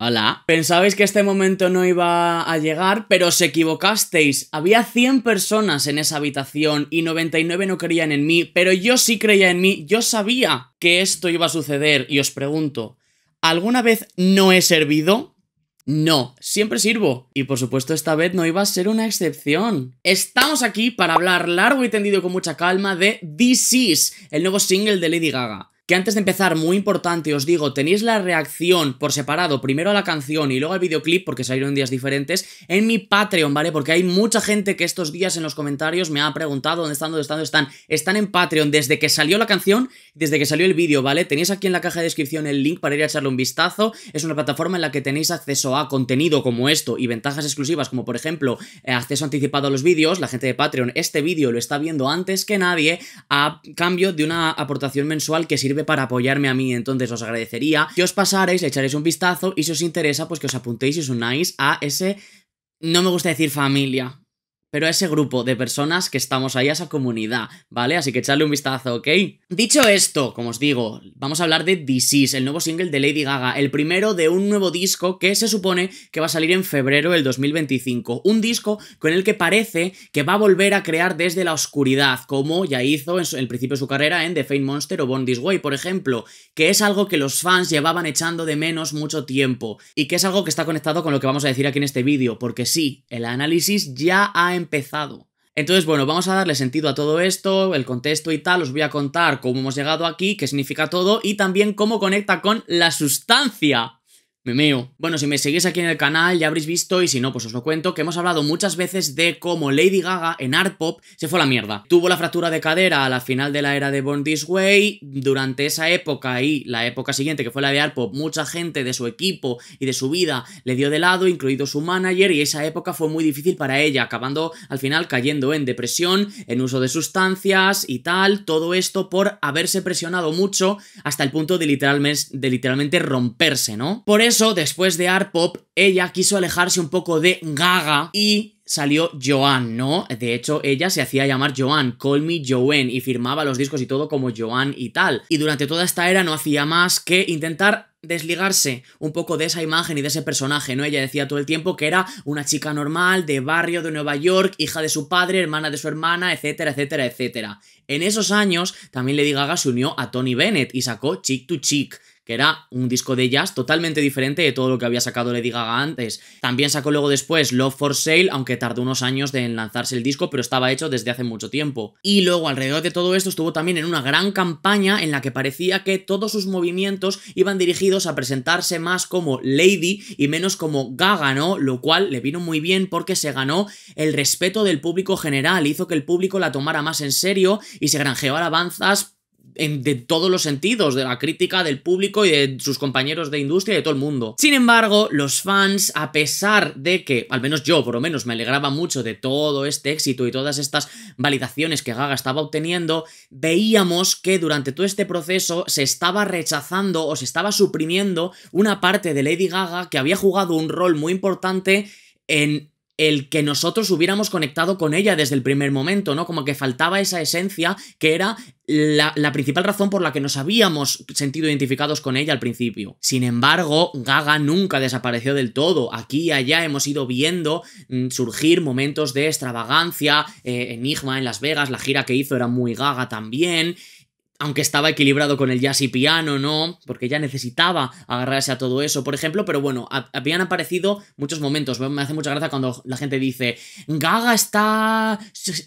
Hola. Pensabais que este momento no iba a llegar, pero os equivocasteis. Había 100 personas en esa habitación y 99 no creían en mí, pero yo sí creía en mí, yo sabía que esto iba a suceder y os pregunto, ¿alguna vez no he servido? No, siempre sirvo. Y por supuesto esta vez no iba a ser una excepción. Estamos aquí para hablar largo y tendido con mucha calma de This Is, el nuevo single de Lady Gaga que antes de empezar, muy importante, os digo, tenéis la reacción por separado, primero a la canción y luego al videoclip, porque salieron días diferentes, en mi Patreon, ¿vale? Porque hay mucha gente que estos días en los comentarios me ha preguntado dónde están, dónde están, dónde están. Están en Patreon desde que salió la canción, desde que salió el vídeo, ¿vale? Tenéis aquí en la caja de descripción el link para ir a echarle un vistazo. Es una plataforma en la que tenéis acceso a contenido como esto y ventajas exclusivas, como por ejemplo, eh, acceso anticipado a los vídeos. La gente de Patreon este vídeo lo está viendo antes que nadie a cambio de una aportación mensual que sirve para apoyarme a mí, entonces os agradecería que os pasaréis, echaréis un vistazo y si os interesa pues que os apuntéis y os unáis a ese no me gusta decir familia, pero a ese grupo de personas que estamos ahí, a esa comunidad, ¿vale? Así que echarle un vistazo, ¿ok? Dicho esto, como os digo, vamos a hablar de Disease, el nuevo single de Lady Gaga, el primero de un nuevo disco que se supone que va a salir en febrero del 2025. Un disco con el que parece que va a volver a crear desde la oscuridad, como ya hizo en el principio de su carrera en The Fame Monster o Born This Way, por ejemplo, que es algo que los fans llevaban echando de menos mucho tiempo y que es algo que está conectado con lo que vamos a decir aquí en este vídeo, porque sí, el análisis ya ha empezado. Entonces, bueno, vamos a darle sentido a todo esto, el contexto y tal, os voy a contar cómo hemos llegado aquí, qué significa todo y también cómo conecta con la sustancia. Mi Bueno, si me seguís aquí en el canal ya habréis visto, y si no, pues os lo cuento, que hemos hablado muchas veces de cómo Lady Gaga en Art Pop se fue a la mierda. Tuvo la fractura de cadera a la final de la era de Born This Way, durante esa época y la época siguiente, que fue la de Art Pop, mucha gente de su equipo y de su vida le dio de lado, incluido su manager, y esa época fue muy difícil para ella, acabando al final cayendo en depresión, en uso de sustancias y tal, todo esto por haberse presionado mucho hasta el punto de literalmente, de literalmente romperse, ¿no? eso, después de Art Pop, ella quiso alejarse un poco de Gaga y salió Joan, ¿no? De hecho, ella se hacía llamar Joan, Call Me Joan, y firmaba los discos y todo como Joan y tal. Y durante toda esta era no hacía más que intentar desligarse un poco de esa imagen y de ese personaje, ¿no? Ella decía todo el tiempo que era una chica normal, de barrio, de Nueva York, hija de su padre, hermana de su hermana, etcétera, etcétera, etcétera. En esos años, también Lady Gaga se unió a Tony Bennett y sacó Chick to Chick, que era un disco de jazz totalmente diferente de todo lo que había sacado Lady Gaga antes. También sacó luego después Love for Sale, aunque tardó unos años en lanzarse el disco, pero estaba hecho desde hace mucho tiempo. Y luego alrededor de todo esto estuvo también en una gran campaña en la que parecía que todos sus movimientos iban dirigidos a presentarse más como Lady y menos como Gaga, ¿no? Lo cual le vino muy bien porque se ganó el respeto del público general, hizo que el público la tomara más en serio y se granjeó alabanzas en, de todos los sentidos, de la crítica, del público y de sus compañeros de industria y de todo el mundo. Sin embargo, los fans, a pesar de que, al menos yo por lo menos, me alegraba mucho de todo este éxito y todas estas validaciones que Gaga estaba obteniendo, veíamos que durante todo este proceso se estaba rechazando o se estaba suprimiendo una parte de Lady Gaga que había jugado un rol muy importante en el que nosotros hubiéramos conectado con ella desde el primer momento, ¿no? Como que faltaba esa esencia que era la, principal razón por la que nos habíamos sentido identificados con ella al principio. Sin embargo, Gaga nunca desapareció del todo. Aquí y allá hemos ido viendo mm, surgir momentos de extravagancia, eh, Enigma en Las Vegas, la gira que hizo era muy Gaga también aunque estaba equilibrado con el jazz y piano, ¿no? Porque ya necesitaba agarrarse a todo eso, por ejemplo, pero bueno, habían aparecido muchos momentos. Me hace mucha gracia cuando la gente dice, Gaga está,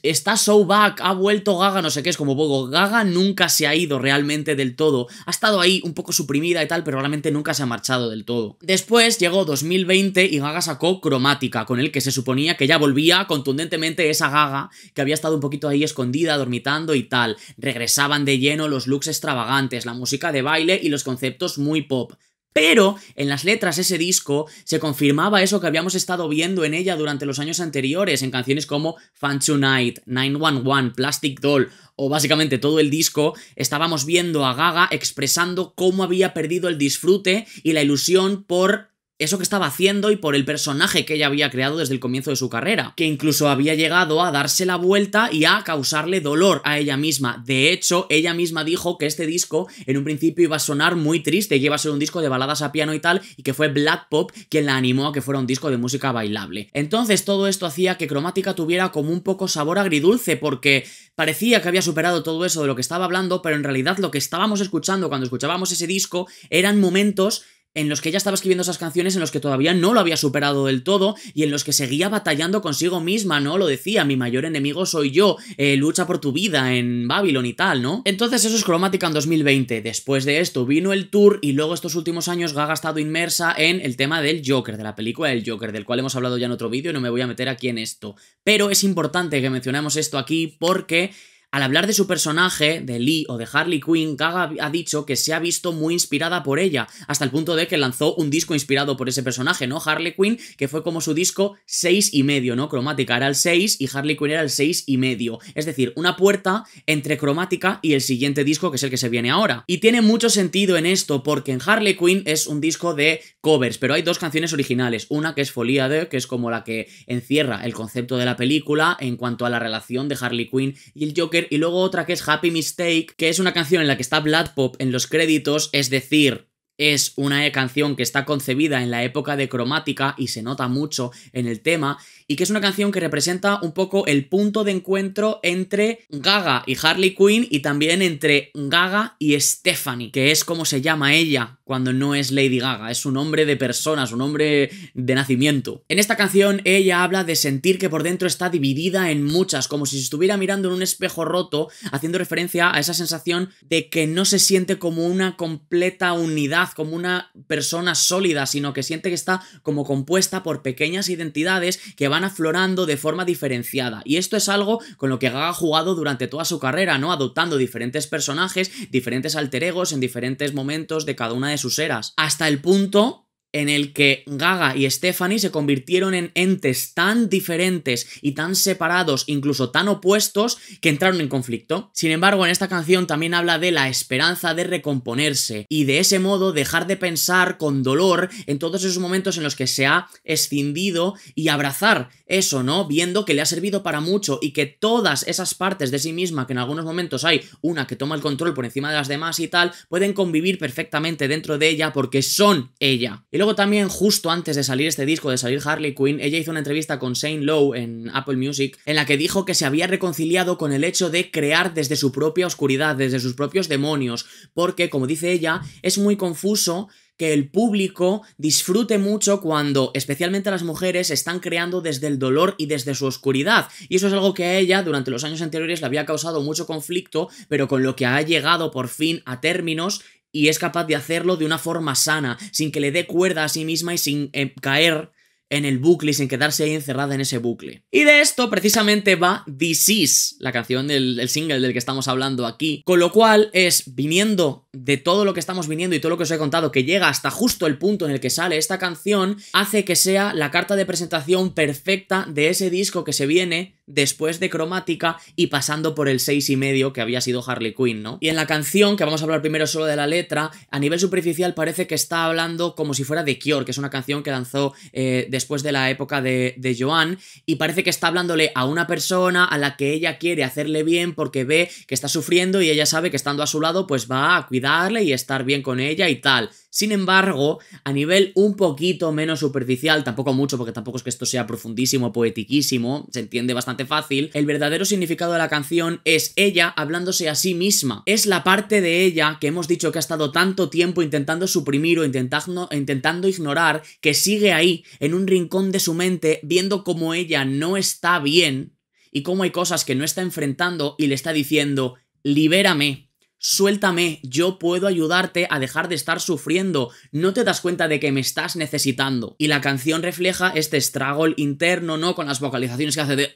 está so back, ha vuelto Gaga, no sé qué, es como bogo Gaga nunca se ha ido realmente del todo. Ha estado ahí un poco suprimida y tal, pero realmente nunca se ha marchado del todo. Después llegó 2020 y Gaga sacó Cromática, con el que se suponía que ya volvía contundentemente esa Gaga que había estado un poquito ahí escondida, dormitando y tal. Regresaban de lleno los looks extravagantes, la música de baile y los conceptos muy pop. Pero en las letras de ese disco se confirmaba eso que habíamos estado viendo en ella durante los años anteriores, en canciones como Fun Tonight, 911, Plastic Doll o básicamente todo el disco, estábamos viendo a Gaga expresando cómo había perdido el disfrute y la ilusión por eso que estaba haciendo y por el personaje que ella había creado desde el comienzo de su carrera, que incluso había llegado a darse la vuelta y a causarle dolor a ella misma. De hecho, ella misma dijo que este disco en un principio iba a sonar muy triste, que iba a ser un disco de baladas a piano y tal, y que fue Black Pop quien la animó a que fuera un disco de música bailable. Entonces todo esto hacía que Cromática tuviera como un poco sabor agridulce, porque parecía que había superado todo eso de lo que estaba hablando, pero en realidad lo que estábamos escuchando cuando escuchábamos ese disco eran momentos en los que ella estaba escribiendo esas canciones en los que todavía no lo había superado del todo y en los que seguía batallando consigo misma, ¿no? Lo decía, mi mayor enemigo soy yo, eh, lucha por tu vida en Babylon y tal, ¿no? Entonces eso es cromática en 2020. Después de esto vino el tour y luego estos últimos años Gaga ha estado inmersa en el tema del Joker, de la película del Joker, del cual hemos hablado ya en otro vídeo y no me voy a meter aquí en esto. Pero es importante que mencionemos esto aquí porque al hablar de su personaje, de Lee o de Harley Quinn, Gaga ha dicho que se ha visto muy inspirada por ella, hasta el punto de que lanzó un disco inspirado por ese personaje, ¿no? Harley Quinn, que fue como su disco 6 y medio, ¿no? Cromática era el 6 y Harley Quinn era el 6 y medio. Es decir, una puerta entre Cromática y el siguiente disco, que es el que se viene ahora. Y tiene mucho sentido en esto, porque en Harley Quinn es un disco de covers, pero hay dos canciones originales. Una que es Folía de, que es como la que encierra el concepto de la película en cuanto a la relación de Harley Quinn y el Joker y luego otra que es Happy Mistake, que es una canción en la que está Blood Pop en los créditos, es decir, es una canción que está concebida en la época de cromática y se nota mucho en el tema, y que es una canción que representa un poco el punto de encuentro entre Gaga y Harley Quinn y también entre Gaga y Stephanie, que es como se llama ella cuando no es Lady Gaga, es un hombre de personas, un hombre de nacimiento. En esta canción ella habla de sentir que por dentro está dividida en muchas, como si estuviera mirando en un espejo roto, haciendo referencia a esa sensación de que no se siente como una completa unidad como una persona sólida, sino que siente que está como compuesta por pequeñas identidades que van aflorando de forma diferenciada. Y esto es algo con lo que Gaga ha jugado durante toda su carrera, ¿no? Adoptando diferentes personajes, diferentes alter egos en diferentes momentos de cada una de sus eras. Hasta el punto en el que Gaga y Stephanie se convirtieron en entes tan diferentes y tan separados, incluso tan opuestos, que entraron en conflicto. Sin embargo, en esta canción también habla de la esperanza de recomponerse y de ese modo dejar de pensar con dolor en todos esos momentos en los que se ha escindido y abrazar eso, ¿no? Viendo que le ha servido para mucho y que todas esas partes de sí misma, que en algunos momentos hay una que toma el control por encima de las demás y tal, pueden convivir perfectamente dentro de ella porque son ella luego también, justo antes de salir este disco, de salir Harley Quinn, ella hizo una entrevista con Shane Lowe en Apple Music, en la que dijo que se había reconciliado con el hecho de crear desde su propia oscuridad, desde sus propios demonios, porque, como dice ella, es muy confuso que el público disfrute mucho cuando, especialmente las mujeres, están creando desde el dolor y desde su oscuridad. Y eso es algo que a ella durante los años anteriores le había causado mucho conflicto, pero con lo que ha llegado por fin a términos y es capaz de hacerlo de una forma sana, sin que le dé cuerda a sí misma y sin eh, caer en el bucle y sin quedarse ahí encerrada en ese bucle. Y de esto precisamente va This Is, la canción del single del que estamos hablando aquí, con lo cual es viniendo de todo lo que estamos viniendo y todo lo que os he contado, que llega hasta justo el punto en el que sale esta canción, hace que sea la carta de presentación perfecta de ese disco que se viene después de cromática y pasando por el seis y medio que había sido Harley Quinn, ¿no? Y en la canción, que vamos a hablar primero solo de la letra, a nivel superficial parece que está hablando como si fuera de Kior que es una canción que lanzó eh, después de la época de, de Joan, y parece que está hablándole a una persona a la que ella quiere hacerle bien porque ve que está sufriendo y ella sabe que estando a su lado pues va a cuidarle y estar bien con ella y tal. Sin embargo, a nivel un poquito menos superficial, tampoco mucho, porque tampoco es que esto sea profundísimo, poetiquísimo, se entiende bastante fácil, el verdadero significado de la canción es ella hablándose a sí misma. Es la parte de ella que hemos dicho que ha estado tanto tiempo intentando suprimir o intentando, intentando ignorar, que sigue ahí, en un rincón de su mente, viendo cómo ella no está bien y cómo hay cosas que no está enfrentando y le está diciendo, libérame, Suéltame, yo puedo ayudarte a dejar de estar sufriendo, no te das cuenta de que me estás necesitando. Y la canción refleja este estragol interno, ¿no? Con las vocalizaciones que hace de...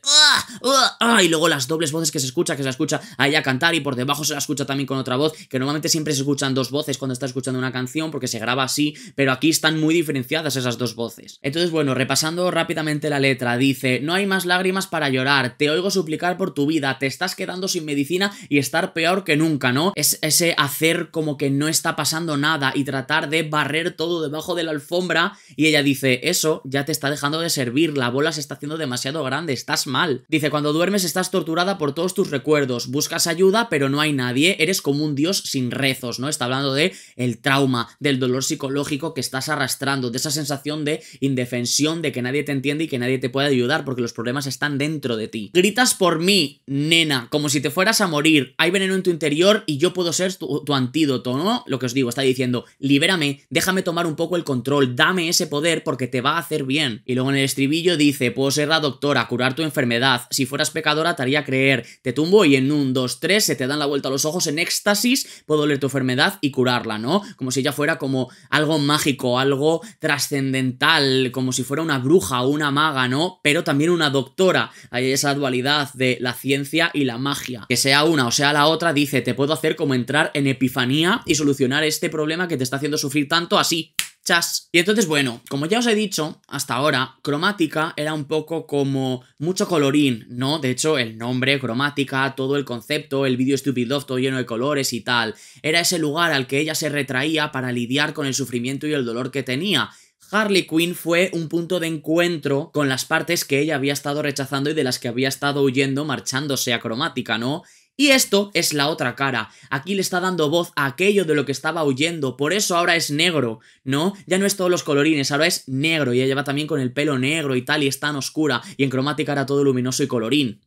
Ah", y luego las dobles voces que se escucha, que se escucha a ella cantar y por debajo se la escucha también con otra voz, que normalmente siempre se escuchan dos voces cuando está escuchando una canción porque se graba así, pero aquí están muy diferenciadas esas dos voces. Entonces, bueno, repasando rápidamente la letra, dice, no hay más lágrimas para llorar, te oigo suplicar por tu vida, te estás quedando sin medicina y estar peor que nunca, ¿no? es ese hacer como que no está pasando nada y tratar de barrer todo debajo de la alfombra y ella dice, eso ya te está dejando de servir, la bola se está haciendo demasiado grande, estás mal. Dice, cuando duermes estás torturada por todos tus recuerdos, buscas ayuda pero no hay nadie, eres como un dios sin rezos, ¿no? Está hablando de el trauma, del dolor psicológico que estás arrastrando, de esa sensación de indefensión, de que nadie te entiende y que nadie te puede ayudar porque los problemas están dentro de ti. Gritas por mí, nena, como si te fueras a morir, hay veneno en tu interior y yo yo puedo ser tu, antídoto, ¿no? Lo que os digo, está diciendo, libérame, déjame tomar un poco el control, dame ese poder porque te va a hacer bien. Y luego en el estribillo dice, puedo ser la doctora, curar tu enfermedad, si fueras pecadora te haría creer, te tumbo y en un, dos, tres, se te dan la vuelta a los ojos en éxtasis, puedo leer tu enfermedad y curarla, ¿no? Como si ella fuera como algo mágico, algo trascendental, como si fuera una bruja o una maga, ¿no? Pero también una doctora. Hay esa dualidad de la ciencia y la magia. Que sea una o sea la otra, dice, te puedo hacer como entrar en epifanía y solucionar este problema que te está haciendo sufrir tanto así. Chas. Y entonces, bueno, como ya os he dicho, hasta ahora, cromática era un poco como mucho colorín, ¿no? De hecho, el nombre, cromática, todo el concepto, el vídeo Stupid Love todo lleno de colores y tal, era ese lugar al que ella se retraía para lidiar con el sufrimiento y el dolor que tenía. Harley Quinn fue un punto de encuentro con las partes que ella había estado rechazando y de las que había estado huyendo marchándose a cromática, ¿no? Y esto es la otra cara. Aquí le está dando voz a aquello de lo que estaba huyendo. Por eso ahora es negro, ¿no? Ya no es todos los colorines, ahora es negro. Y ella va también con el pelo negro y tal, y es tan oscura. Y en cromática era todo luminoso y colorín.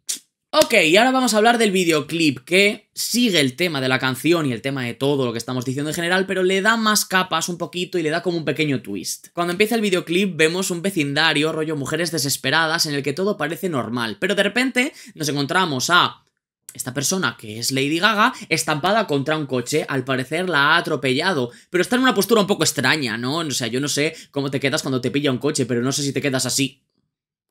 Ok, y ahora vamos a hablar del videoclip, que sigue el tema de la canción y el tema de todo lo que estamos diciendo en general, pero le da más capas un poquito y le da como un pequeño twist. Cuando empieza el videoclip vemos un vecindario, rollo mujeres desesperadas, en el que todo parece normal, pero de repente nos encontramos a esta persona, que es Lady Gaga, estampada contra un coche, al parecer la ha atropellado, pero está en una postura un poco extraña, ¿no? O sea, yo no sé cómo te quedas cuando te pilla un coche, pero no sé si te quedas así,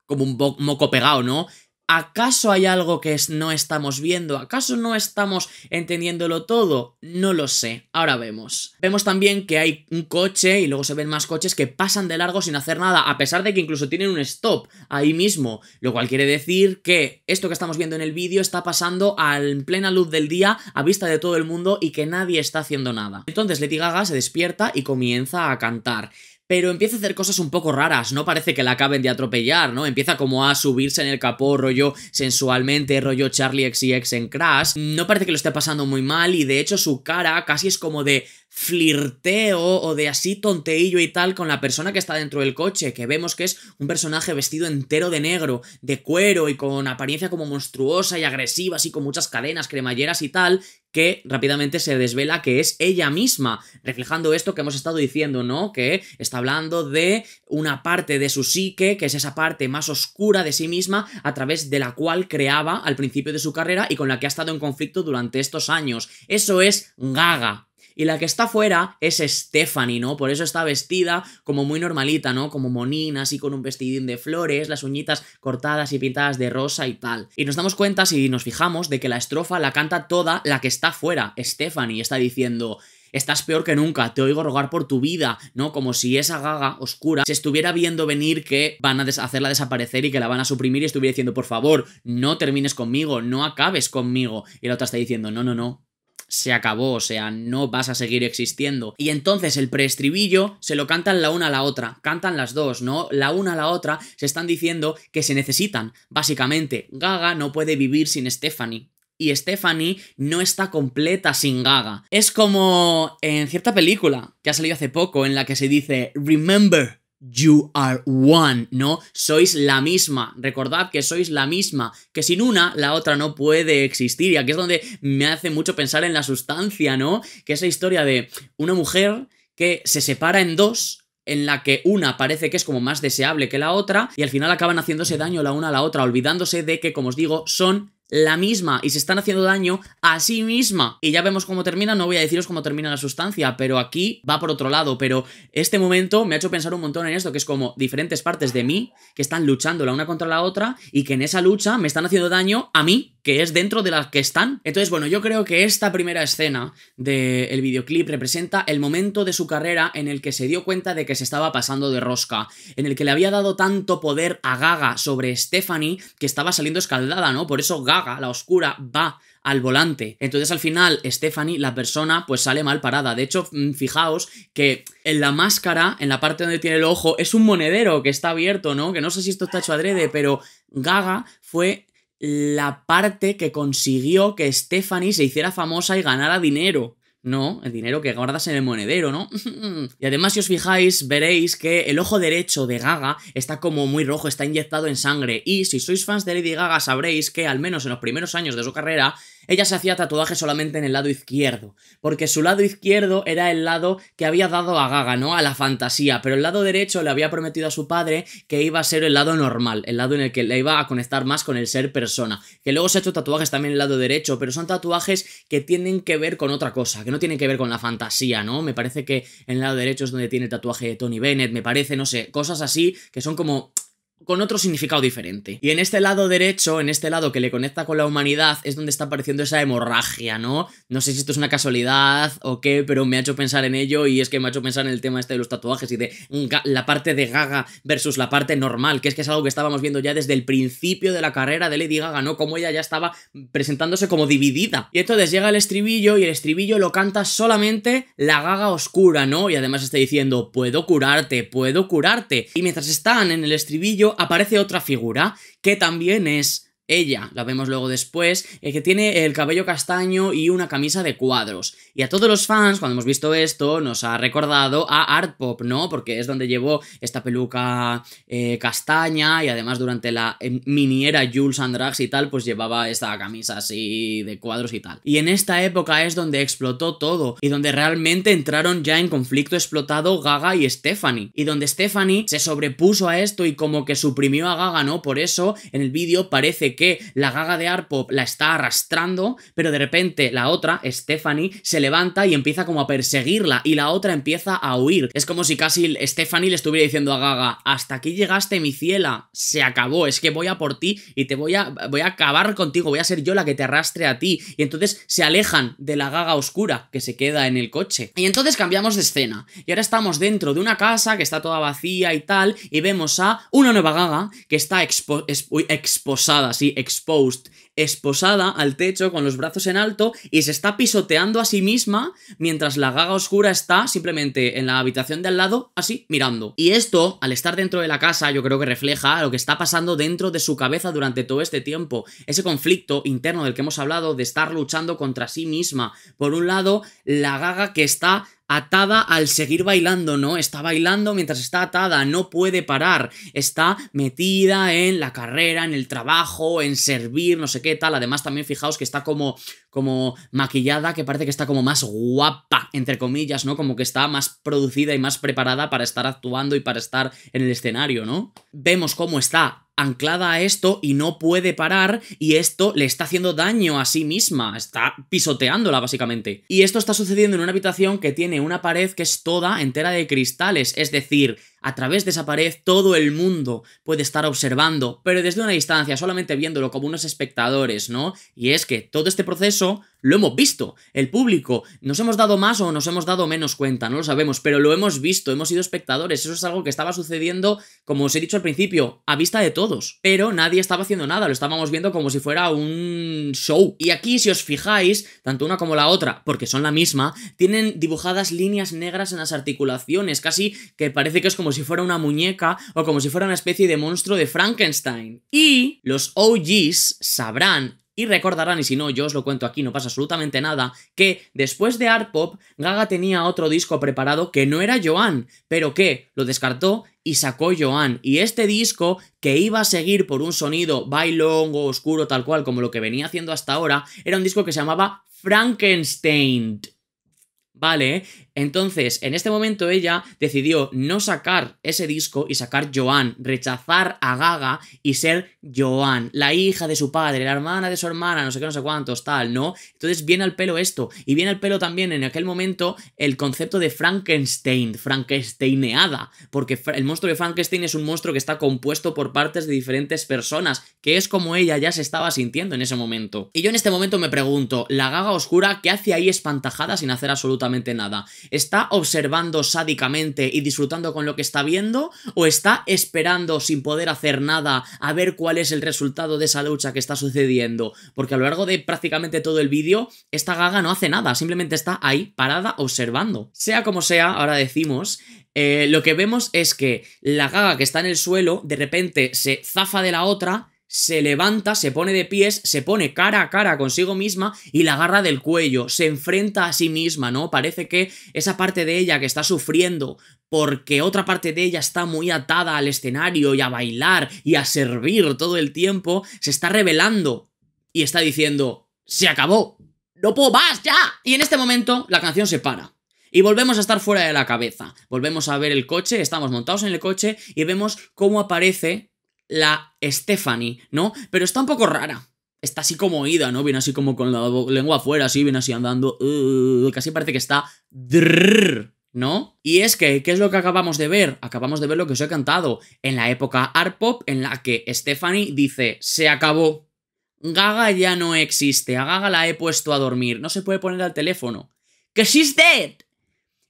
como un moco pegado, ¿no? ¿Acaso hay algo que no estamos viendo? ¿Acaso no estamos entendiéndolo todo? No lo sé, ahora vemos. Vemos también que hay un coche y luego se ven más coches que pasan de largo sin hacer nada, a pesar de que incluso tienen un stop ahí mismo, lo cual quiere decir que esto que estamos viendo en el vídeo está pasando en plena luz del día, a vista de todo el mundo y que nadie está haciendo nada. Entonces Lady Gaga se despierta y comienza a cantar pero empieza a hacer cosas un poco raras, no parece que la acaben de atropellar, ¿no? Empieza como a subirse en el capó rollo sensualmente, rollo Charlie X en Crash, no parece que lo esté pasando muy mal y de hecho su cara casi es como de flirteo o de así tonteillo y tal con la persona que está dentro del coche, que vemos que es un personaje vestido entero de negro, de cuero y con apariencia como monstruosa y agresiva, así con muchas cadenas, cremalleras y tal, que rápidamente se desvela que es ella misma, reflejando esto que hemos estado diciendo, ¿no? Que está hablando de una parte de su psique, que es esa parte más oscura de sí misma, a través de la cual creaba al principio de su carrera y con la que ha estado en conflicto durante estos años. Eso es Gaga, y la que está fuera es Stephanie, ¿no? Por eso está vestida como muy normalita, ¿no? Como monina, así con un vestidín de flores, las uñitas cortadas y pintadas de rosa y tal. Y nos damos cuenta, si nos fijamos, de que la estrofa la canta toda la que está fuera, Stephanie, está diciendo... Estás peor que nunca, te oigo rogar por tu vida, ¿no? Como si esa gaga oscura se estuviera viendo venir que van a hacerla desaparecer y que la van a suprimir y estuviera diciendo, por favor, no termines conmigo, no acabes conmigo. Y la otra está diciendo, no, no, no, se acabó, o sea, no vas a seguir existiendo. Y entonces el preestribillo se lo cantan la una a la otra, cantan las dos, ¿no? La una a la otra se están diciendo que se necesitan. Básicamente, Gaga no puede vivir sin Stephanie. Y Stephanie no está completa sin Gaga. Es como en cierta película que ha salido hace poco en la que se dice Remember You are one, ¿no? Sois la misma. Recordad que sois la misma, que sin una la otra no puede existir. Y aquí es donde me hace mucho pensar en la sustancia, ¿no? Que esa historia de una mujer que se separa en dos en la que una parece que es como más deseable que la otra y al final acaban haciéndose daño la una a la otra, olvidándose de que, como os digo, son la misma y se están haciendo daño a sí misma. Y ya vemos cómo termina, no voy a deciros cómo termina la sustancia, pero aquí va por otro lado. Pero este momento me ha hecho pensar un montón en esto, que es como diferentes partes de mí que están luchando la una contra la otra y que en esa lucha me están haciendo daño a mí que es dentro de las que están. Entonces, bueno, yo creo que esta primera escena del videoclip representa el momento de su carrera en el que se dio cuenta de que se estaba pasando de rosca, en el que le había dado tanto poder a Gaga sobre Stephanie que estaba saliendo escaldada, ¿no? Por eso Gaga la oscura, va al volante. Entonces al final Stephanie, la persona, pues sale mal parada. De hecho, mm, fijaos que en la máscara, en la parte donde tiene el ojo, es un monedero que está abierto, ¿no? Que no sé si esto está hecho adrede, pero Gaga fue la parte que consiguió que Stephanie se hiciera famosa y ganara dinero. No, el dinero que guardas en el monedero, ¿no? y además, si os fijáis, veréis que el ojo derecho de Gaga está como muy rojo, está inyectado en sangre. Y si sois fans de Lady Gaga, sabréis que, al menos en los primeros años de su carrera, ella se hacía tatuajes solamente en el lado izquierdo, porque su lado izquierdo era el lado que había dado a Gaga, ¿no? A la fantasía, pero el lado derecho le había prometido a su padre que iba a ser el lado normal, el lado en el que le iba a conectar más con el ser persona. Que luego se ha hecho tatuajes también en el lado derecho, pero son tatuajes que tienen que ver con otra cosa, que no tiene que ver con la fantasía, ¿no? Me parece que en el lado derecho es donde tiene el tatuaje de Tony Bennett, me parece, no sé, cosas así que son como con otro significado diferente. Y en este lado derecho, en este lado que le conecta con la humanidad, es donde está apareciendo esa hemorragia, ¿no? No sé si esto es una casualidad o qué, pero me ha hecho pensar en ello y es que me ha hecho pensar en el tema este de los tatuajes y de mm, la parte de Gaga versus la parte normal, que es que es algo que estábamos viendo ya desde el principio de la carrera de Lady Gaga, ¿no? Como ella ya estaba presentándose como dividida. Y entonces llega el estribillo y el estribillo lo canta solamente la Gaga oscura, ¿no? Y además está diciendo, puedo curarte, puedo curarte. Y mientras están en el estribillo, aparece otra figura que también es ella, la vemos luego después, que tiene el cabello castaño y una camisa de cuadros. Y a todos los fans, cuando hemos visto esto, nos ha recordado a Art Pop, ¿no? Porque es donde llevó esta peluca eh, castaña y además durante la eh, miniera Jules and y tal, pues llevaba esta camisa así de cuadros y tal. Y en esta época es donde explotó todo y donde realmente entraron ya en conflicto explotado Gaga y Stephanie. Y donde Stephanie se sobrepuso a esto y como que suprimió a Gaga, ¿no? Por eso en el vídeo parece que que la gaga de Arpop la está arrastrando, pero de repente la otra, Stephanie, se levanta y empieza como a perseguirla y la otra empieza a huir. Es como si casi Stephanie le estuviera diciendo a Gaga, hasta aquí llegaste mi ciela, se acabó, es que voy a por ti y te voy a, voy a acabar contigo, voy a ser yo la que te arrastre a ti. Y entonces se alejan de la Gaga oscura que se queda en el coche. Y entonces cambiamos de escena y ahora estamos dentro de una casa que está toda vacía y tal y vemos a una nueva Gaga que está exposada, así exposed esposada al techo con los brazos en alto y se está pisoteando a sí misma mientras la gaga oscura está simplemente en la habitación de al lado, así, mirando. Y esto, al estar dentro de la casa, yo creo que refleja lo que está pasando dentro de su cabeza durante todo este tiempo. Ese conflicto interno del que hemos hablado, de estar luchando contra sí misma. Por un lado, la gaga que está atada al seguir bailando, ¿no? Está bailando mientras está atada, no puede parar, está metida en la carrera, en el trabajo, en servir, no sé qué tal. Además, también fijaos que está como como maquillada, que parece que está como más guapa, entre comillas, ¿no? Como que está más producida y más preparada para estar actuando y para estar en el escenario, ¿no? Vemos cómo está anclada a esto y no puede parar y esto le está haciendo daño a sí misma, está pisoteándola básicamente. Y esto está sucediendo en una habitación que tiene una pared que es toda entera de cristales, es decir, a través de esa pared todo el mundo puede estar observando, pero desde una distancia, solamente viéndolo como unos espectadores, ¿no? Y es que todo este proceso lo hemos visto. El público, nos hemos dado más o nos hemos dado menos cuenta, no lo sabemos, pero lo hemos visto, hemos sido espectadores. Eso es algo que estaba sucediendo, como os he dicho al principio, a vista de todos. Pero nadie estaba haciendo nada, lo estábamos viendo como si fuera un show. Y aquí, si os fijáis, tanto una como la otra, porque son la misma, tienen dibujadas líneas negras en las articulaciones, casi que parece que es como si fuera una muñeca o como si fuera una especie de monstruo de Frankenstein. Y los OGs sabrán y recordarán, y si no, yo os lo cuento aquí, no pasa absolutamente nada, que después de Art Pop, Gaga tenía otro disco preparado que no era Joan, pero que lo descartó y sacó Joan. Y este disco, que iba a seguir por un sonido bailongo, oscuro, tal cual, como lo que venía haciendo hasta ahora, era un disco que se llamaba Frankenstein. ¿Vale? ¿eh? Entonces, en este momento ella decidió no sacar ese disco y sacar Joan, rechazar a Gaga y ser Joan, la hija de su padre, la hermana de su hermana, no sé qué, no sé cuántos, tal, ¿no? Entonces viene al pelo esto, y viene al pelo también en aquel momento el concepto de Frankenstein, Frankensteineada, porque el monstruo de Frankenstein es un monstruo que está compuesto por partes de diferentes personas, que es como ella ya se estaba sintiendo en ese momento. Y yo en este momento me pregunto, la Gaga Oscura, ¿qué hace ahí espantajada sin hacer absolutamente nada? ¿Está observando sádicamente y disfrutando con lo que está viendo? ¿O está esperando sin poder hacer nada a ver cuál es el resultado de esa lucha que está sucediendo? Porque a lo largo de prácticamente todo el vídeo, esta gaga no hace nada, simplemente está ahí parada observando. Sea como sea, ahora decimos, eh, lo que vemos es que la gaga que está en el suelo de repente se zafa de la otra se levanta, se pone de pies, se pone cara a cara consigo misma y la agarra del cuello, se enfrenta a sí misma, ¿no? Parece que esa parte de ella que está sufriendo porque otra parte de ella está muy atada al escenario y a bailar y a servir todo el tiempo, se está revelando y está diciendo, se acabó, no puedo más ya. Y en este momento la canción se para. Y volvemos a estar fuera de la cabeza. Volvemos a ver el coche, estamos montados en el coche y vemos cómo aparece la Stephanie, ¿no? Pero está un poco rara. Está así como oída, ¿no? Viene así como con la lengua afuera, así, viene así andando. Uh, casi parece que está... ¿No? Y es que, ¿qué es lo que acabamos de ver? Acabamos de ver lo que os he cantado en la época art pop en la que Stephanie dice, se acabó. Gaga ya no existe, a Gaga la he puesto a dormir, no se puede poner al teléfono. ¡Que she's dead!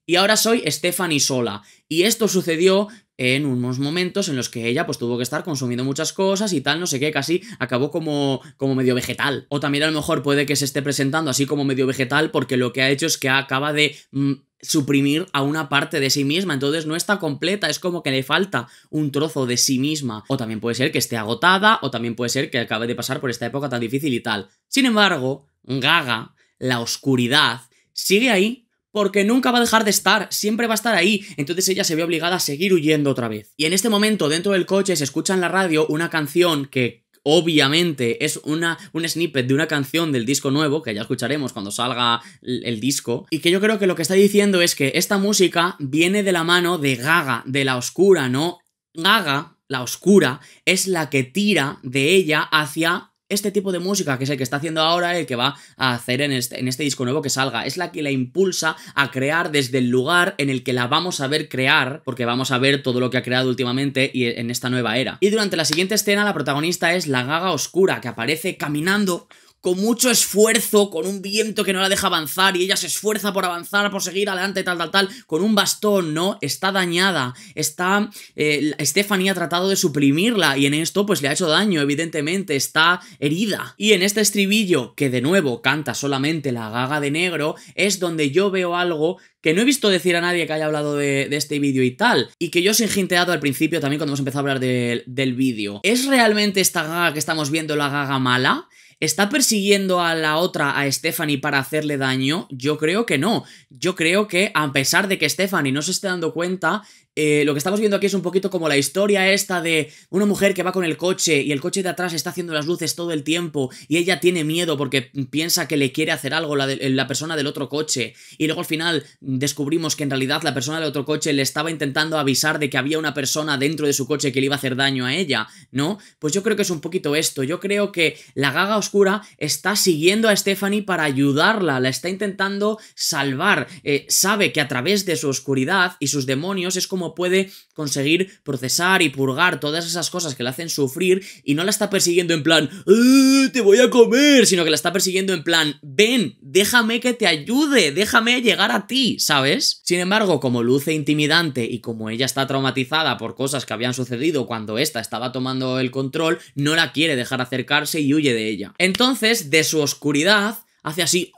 y ahora soy Stephanie sola. Y esto sucedió en unos momentos en los que ella pues tuvo que estar consumiendo muchas cosas y tal, no sé qué, casi acabó como, como medio vegetal. O también a lo mejor puede que se esté presentando así como medio vegetal porque lo que ha hecho es que acaba de mm, suprimir a una parte de sí misma, entonces no está completa, es como que le falta un trozo de sí misma. O también puede ser que esté agotada, o también puede ser que acabe de pasar por esta época tan difícil y tal. Sin embargo, Gaga, la oscuridad, sigue ahí porque nunca va a dejar de estar, siempre va a estar ahí, entonces ella se ve obligada a seguir huyendo otra vez. Y en este momento, dentro del coche, se escucha en la radio una canción que obviamente es una, un snippet de una canción del disco nuevo, que ya escucharemos cuando salga el, el, disco, y que yo creo que lo que está diciendo es que esta música viene de la mano de Gaga, de la oscura, ¿no? Gaga, la oscura, es la que tira de ella hacia este tipo de música, que es el que está haciendo ahora, el que va a hacer en este, en este disco nuevo que salga, es la que la impulsa a crear desde el lugar en el que la vamos a ver crear, porque vamos a ver todo lo que ha creado últimamente y en esta nueva era. Y durante la siguiente escena, la protagonista es la gaga oscura, que aparece caminando con mucho esfuerzo, con un viento que no la deja avanzar y ella se esfuerza por avanzar, por seguir adelante, tal, tal, tal, con un bastón, ¿no? Está dañada, está... Eh, Stephanie ha tratado de suprimirla y en esto pues le ha hecho daño, evidentemente, está herida. Y en este estribillo, que de nuevo canta solamente la gaga de negro, es donde yo veo algo que no he visto decir a nadie que haya hablado de, este vídeo y tal, y que yo os he al principio también cuando hemos empezado a hablar del vídeo. ¿Es realmente esta gaga que estamos viendo la gaga mala? ¿Está persiguiendo a la otra, a Stephanie, para hacerle daño? Yo creo que no. Yo creo que, a pesar de que Stephanie no se esté dando cuenta, eh, lo que estamos viendo aquí es un poquito como la historia esta de una mujer que va con el coche y el coche de atrás está haciendo las luces todo el tiempo y ella tiene miedo porque piensa que le quiere hacer algo la, eh, la persona del otro coche y luego al final descubrimos que en realidad la persona del otro coche le estaba intentando avisar de que había una persona dentro de su coche que le iba a hacer daño a ella, ¿no? Pues yo creo que es un poquito esto, yo creo que la gaga oscura está siguiendo a Stephanie para ayudarla, la está intentando salvar, eh, sabe que a través de su oscuridad y sus demonios es como puede conseguir procesar y purgar todas esas cosas que la hacen sufrir y no la está persiguiendo en plan, eh, te voy a comer, sino que la está persiguiendo en plan, ven, déjame que te ayude, déjame llegar a ti, ¿sabes? Sin embargo, como luce intimidante y como ella está traumatizada por cosas que habían sucedido cuando esta estaba tomando el control, no la quiere dejar acercarse y huye de ella. Entonces, de su oscuridad, hace así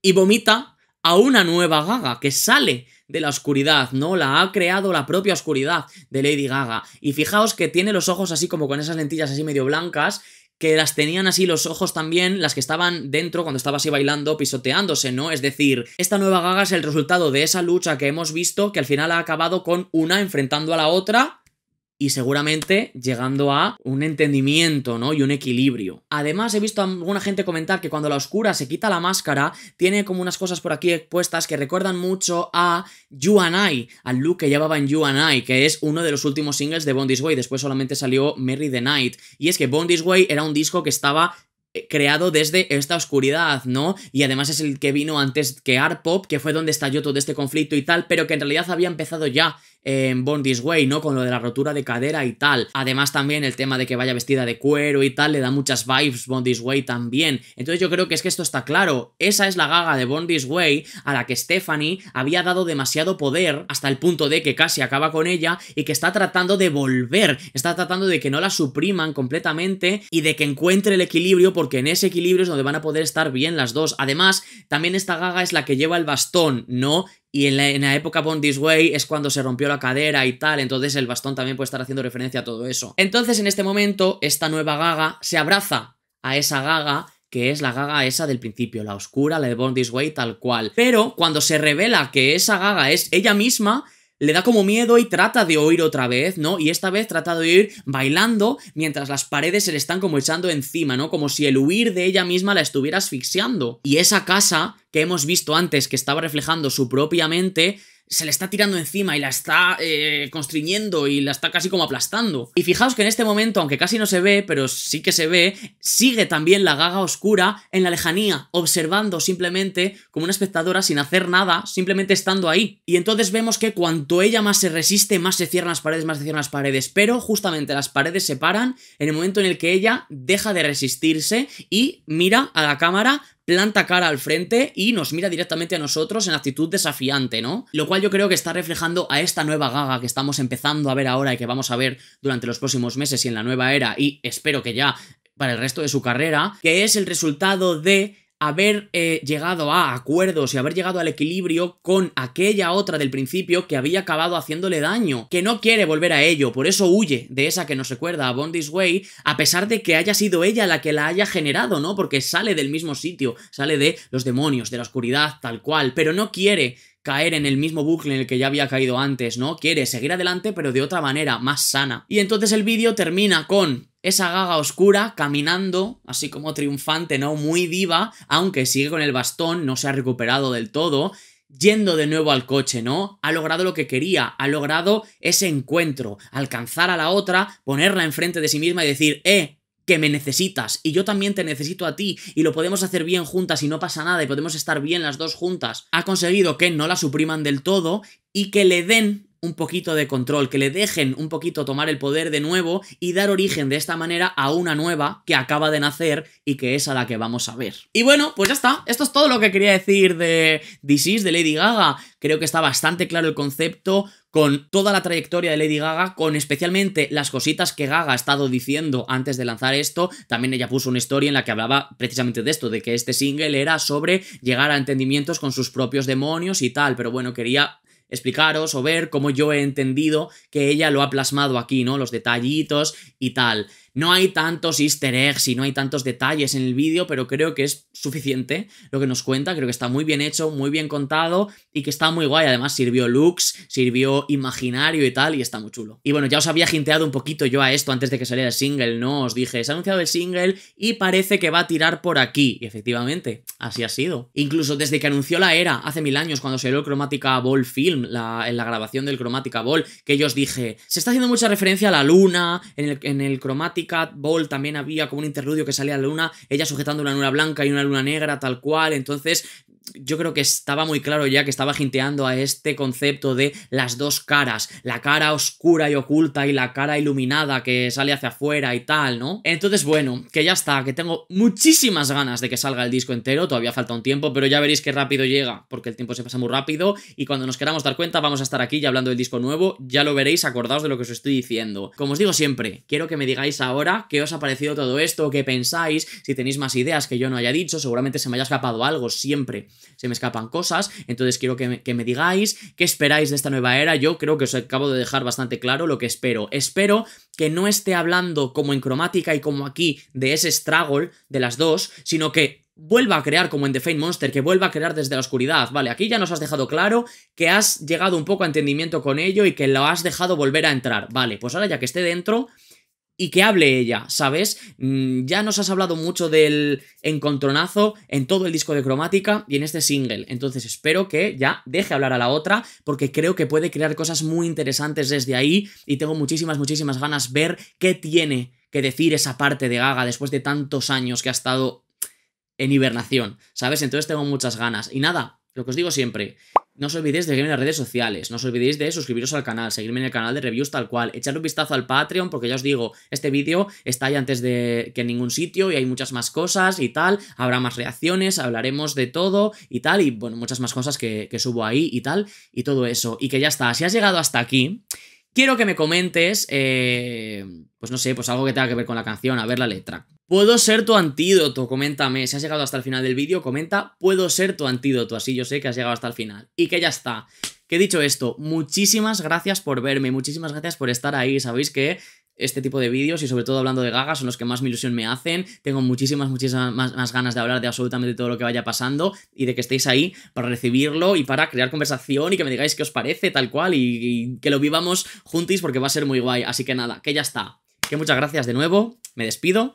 y vomita a una nueva gaga que sale de la oscuridad, ¿no? La ha creado la propia oscuridad de Lady Gaga. Y fijaos que tiene los ojos así como con esas lentillas así medio blancas, que las tenían así los ojos también, las que estaban dentro cuando estaba así bailando, pisoteándose, ¿no? Es decir, esta nueva gaga es el resultado de esa lucha que hemos visto, que al final ha acabado con una enfrentando a la otra y seguramente llegando a un entendimiento, ¿no? Y un equilibrio. Además, he visto a alguna gente comentar que cuando la oscura se quita la máscara, tiene como unas cosas por aquí expuestas que recuerdan mucho a You and I, al look que llevaba en You and I, que es uno de los últimos singles de Bondis Way. Después solamente salió Merry the Night. Y es que Bondi's Way era un disco que estaba eh, creado desde esta oscuridad, ¿no? Y además es el que vino antes que Art Pop, que fue donde estalló todo este conflicto y tal, pero que en realidad había empezado ya en bondi's Way, ¿no? Con lo de la rotura de cadera y tal. Además también el tema de que vaya vestida de cuero y tal, le da muchas vibes bondis Way también. Entonces yo creo que es que esto está claro. Esa es la gaga de bondi's Way a la que Stephanie había dado demasiado poder hasta el punto de que casi acaba con ella y que está tratando de volver, está tratando de que no la supriman completamente y de que encuentre el equilibrio porque en ese equilibrio es donde van a poder estar bien las dos. Además, también esta gaga es la que lleva el bastón, ¿no? Y en la, época Born Way es cuando se rompió la cadera y tal, entonces el bastón también puede estar haciendo referencia a todo eso. Entonces en este momento esta nueva gaga se abraza a esa gaga que es la gaga esa del principio, la oscura, la de Born Way tal cual. Pero cuando se revela que esa gaga es ella misma, le da como miedo y trata de oír otra vez, ¿no? Y esta vez trata de oír bailando mientras las paredes se le están como echando encima, ¿no? Como si el huir de ella misma la estuviera asfixiando. Y esa casa que hemos visto antes que estaba reflejando su propia mente se le está tirando encima y la está eh, constriñendo y la está casi como aplastando. Y fijaos que en este momento, aunque casi no se ve, pero sí que se ve, sigue también la gaga oscura en la lejanía, observando simplemente como una espectadora sin hacer nada, simplemente estando ahí. Y entonces vemos que cuanto ella más se resiste, más se cierran las paredes, más se cierran las paredes, pero justamente las paredes se paran en el momento en el que ella deja de resistirse y mira a la cámara planta cara al frente y nos mira directamente a nosotros en actitud desafiante, ¿no? Lo cual yo creo que está reflejando a esta nueva gaga que estamos empezando a ver ahora y que vamos a ver durante los próximos meses y en la nueva era y espero que ya para el resto de su carrera, que es el resultado de haber eh, llegado a acuerdos y haber llegado al equilibrio con aquella otra del principio que había acabado haciéndole daño, que no quiere volver a ello, por eso huye de esa que nos recuerda a Bondi's Way, a pesar de que haya sido ella la que la haya generado, ¿no? Porque sale del mismo sitio, sale de los demonios, de la oscuridad, tal cual, pero no quiere caer en el mismo bucle en el que ya había caído antes, ¿no? Quiere seguir adelante pero de otra manera, más sana. Y entonces el vídeo termina con esa gaga oscura caminando, así como triunfante, ¿no? Muy diva, aunque sigue con el bastón, no se ha recuperado del todo, yendo de nuevo al coche, ¿no? Ha logrado lo que quería, ha logrado ese encuentro, alcanzar a la otra, ponerla enfrente de sí misma y decir, eh, que me necesitas y yo también te necesito a ti y lo podemos hacer bien juntas y no pasa nada y podemos estar bien las dos juntas. Ha conseguido que no la supriman del todo y que le den un poquito de control, que le dejen un poquito tomar el poder de nuevo y dar origen de esta manera a una nueva que acaba de nacer y que es a la que vamos a ver. Y bueno, pues ya está. Esto es todo lo que quería decir de This Is, de Lady Gaga. Creo que está bastante claro el concepto con toda la trayectoria de Lady Gaga, con especialmente las cositas que Gaga ha estado diciendo antes de lanzar esto. También ella puso una historia en la que hablaba precisamente de esto, de que este single era sobre llegar a entendimientos con sus propios demonios y tal, pero bueno, quería explicaros o ver cómo yo he entendido que ella lo ha plasmado aquí, ¿no? Los detallitos y tal. No hay tantos easter eggs y no hay tantos detalles en el vídeo, pero creo que es suficiente lo que nos cuenta. Creo que está muy bien hecho, muy bien contado y que está muy guay. Además, sirvió looks, sirvió imaginario y tal, y está muy chulo. Y bueno, ya os había jinteado un poquito yo a esto antes de que saliera el single, ¿no? Os dije, se ha anunciado el single y parece que va a tirar por aquí. Y efectivamente, así ha sido. Incluso desde que anunció la era, hace mil años, cuando salió el cromática Ball Film, la, en la grabación del Chromatica Ball, que yo os dije, se está haciendo mucha referencia a la luna, en el, en Ball también había como un interludio que salía la luna, ella sujetando una luna blanca y una luna negra, tal cual, entonces yo creo que estaba muy claro ya que estaba jinteando a este concepto de las dos caras, la cara oscura y oculta y la cara iluminada que sale hacia afuera y tal, ¿no? Entonces, bueno, que ya está, que tengo muchísimas ganas de que salga el disco entero, todavía falta un tiempo, pero ya veréis qué rápido llega, porque el tiempo se pasa muy rápido y cuando nos queramos dar cuenta vamos a estar aquí ya hablando del disco nuevo, ya lo veréis, acordaos de lo que os estoy diciendo. Como os digo siempre, quiero que me digáis ahora qué os ha parecido todo esto, qué pensáis, si tenéis más ideas que yo no haya dicho, seguramente se me haya escapado algo siempre se me escapan cosas, entonces quiero que me, digáis qué esperáis de esta nueva era. Yo creo que os acabo de dejar bastante claro lo que espero. Espero que no esté hablando como en cromática y como aquí de ese struggle de las dos, sino que vuelva a crear como en The Faint Monster, que vuelva a crear desde la oscuridad. Vale, aquí ya nos has dejado claro que has llegado un poco a entendimiento con ello y que lo has dejado volver a entrar. Vale, pues ahora ya que esté dentro, y que hable ella, ¿sabes? Mm, ya nos has hablado mucho del encontronazo en todo el disco de cromática y en este single, entonces espero que ya deje hablar a la otra porque creo que puede crear cosas muy interesantes desde ahí y tengo muchísimas, muchísimas ganas ver qué tiene que decir esa parte de Gaga después de tantos años que ha estado en hibernación, ¿sabes? Entonces tengo muchas ganas. Y nada, lo que os digo siempre, no os olvidéis de seguirme en las redes sociales, no os olvidéis de suscribiros al canal, seguirme en el canal de reviews tal cual, echar un vistazo al Patreon, porque ya os digo, este vídeo está ahí antes de que en ningún sitio y hay muchas más cosas y tal, habrá más reacciones, hablaremos de todo y tal, y bueno, muchas más cosas que, que subo ahí y tal, y todo eso. Y que ya está, si has llegado hasta aquí, quiero que me comentes, eh, pues no sé, pues algo que tenga que ver con la canción, a ver la letra. Puedo ser tu antídoto, coméntame. Si has llegado hasta el final del vídeo, comenta, puedo ser tu antídoto, así yo sé que has llegado hasta el final. Y que ya está. Que dicho esto, muchísimas gracias por verme, muchísimas gracias por estar ahí. Sabéis que este tipo de vídeos y sobre todo hablando de Gagas son los que más mi ilusión me hacen. Tengo muchísimas, muchísimas más, ganas de hablar de absolutamente todo lo que vaya pasando y de que estéis ahí para recibirlo y para crear conversación y que me digáis qué os parece tal cual y, que lo vivamos juntis porque va a ser muy guay. Así que nada, que ya está. Que muchas gracias de nuevo, me despido